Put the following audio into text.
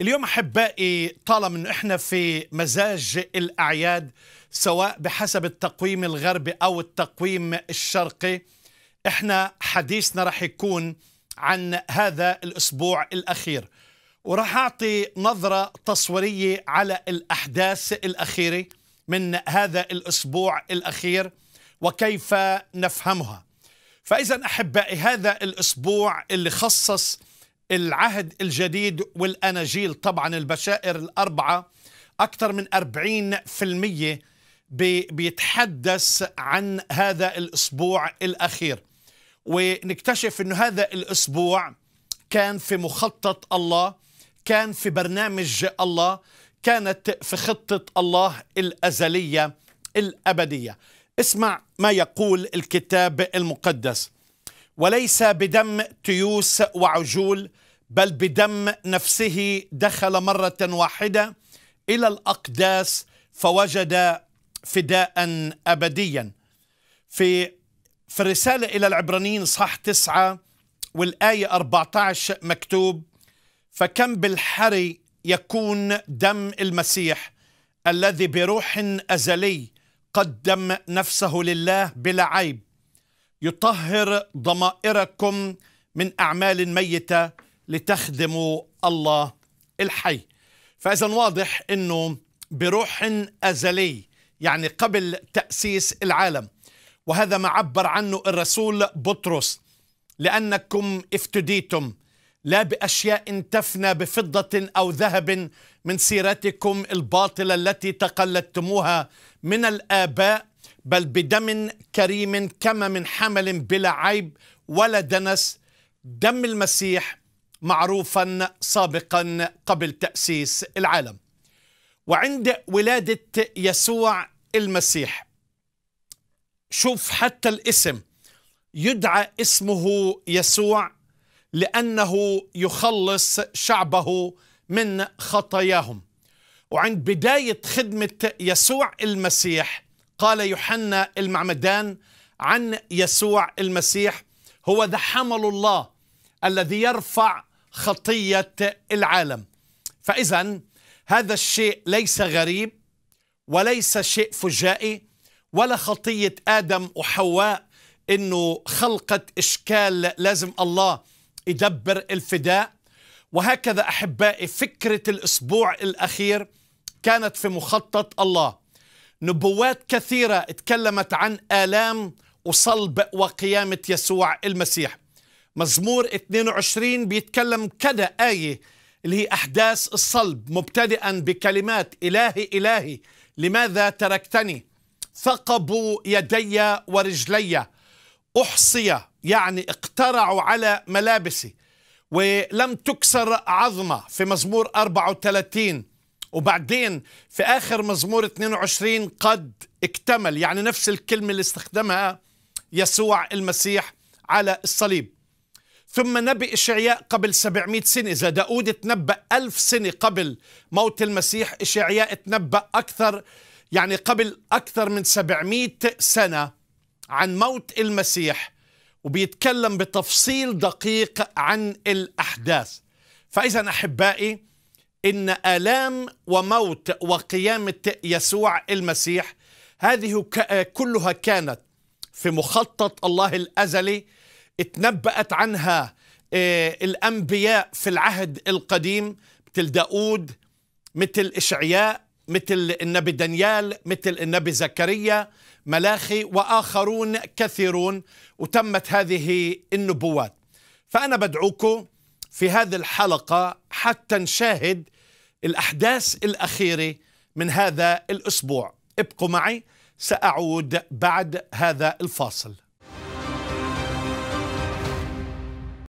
اليوم أحبائي طالما أنه إحنا في مزاج الأعياد سواء بحسب التقويم الغربي أو التقويم الشرقي إحنا حديثنا راح يكون عن هذا الأسبوع الأخير وراح أعطي نظرة تصويرية على الأحداث الأخيرة من هذا الأسبوع الأخير وكيف نفهمها فإذا أحبائي هذا الأسبوع اللي خصص العهد الجديد والأناجيل طبعا البشائر الأربعة أكثر من 40% بيتحدث عن هذا الأسبوع الأخير ونكتشف أنه هذا الأسبوع كان في مخطط الله كان في برنامج الله كانت في خطة الله الأزلية الأبدية اسمع ما يقول الكتاب المقدس وليس بدم تيوس وعجول بل بدم نفسه دخل مرة واحدة إلى الأقداس فوجد فداء أبديا في في الرسالة إلى العبرانيين صح تسعة والآية 14 مكتوب فكم بالحري يكون دم المسيح الذي بروح أزلي قدم نفسه لله بلا عيب يطهر ضمائركم من أعمال ميتة لتخدموا الله الحي فإذا واضح أنه بروح أزلي يعني قبل تأسيس العالم وهذا ما عبر عنه الرسول بطرس لأنكم افتديتم لا بأشياء تفنى بفضة أو ذهب من سيرتكم الباطلة التي تقلدتموها من الآباء بل بدم كريم كما من حمل بلا عيب ولا دنس دم المسيح معروفا سابقا قبل تأسيس العالم وعند ولادة يسوع المسيح شوف حتى الاسم يدعى اسمه يسوع لأنه يخلص شعبه من خطاياهم وعند بداية خدمة يسوع المسيح قال يوحنا المعمدان عن يسوع المسيح هو ذا حمل الله الذي يرفع خطية العالم فإذا هذا الشيء ليس غريب وليس شيء فجائي ولا خطية آدم وحواء إنه خلقت إشكال لازم الله يدبر الفداء وهكذا أحبائي فكرة الأسبوع الأخير كانت في مخطط الله نبوات كثيرة تكلمت عن آلام وصلب وقيامة يسوع المسيح مزمور 22 بيتكلم كذا آية اللي هي أحداث الصلب مبتدئا بكلمات إلهي إلهي لماذا تركتني ثقبوا يدي ورجلي أحصي يعني اقترعوا على ملابسي ولم تكسر عظمة في مزمور 34 وبعدين في آخر مزمور 22 قد اكتمل يعني نفس الكلمة اللي استخدمها يسوع المسيح على الصليب ثم نبي إشعياء قبل 700 سنة إذا داود تنبأ ألف سنة قبل موت المسيح إشعياء تنبأ أكثر يعني قبل أكثر من 700 سنة عن موت المسيح وبيتكلم بتفصيل دقيق عن الأحداث فإذا أحبائي إن آلام وموت وقيامة يسوع المسيح هذه كلها كانت في مخطط الله الأزلي اتنبأت عنها آه، الأنبياء في العهد القديم مثل داود مثل إشعياء مثل النبي دانيال مثل النبي زكريا ملاخي وآخرون كثيرون وتمت هذه النبوات فأنا بدعوكم في هذه الحلقة حتى نشاهد الأحداث الأخيرة من هذا الأسبوع ابقوا معي سأعود بعد هذا الفاصل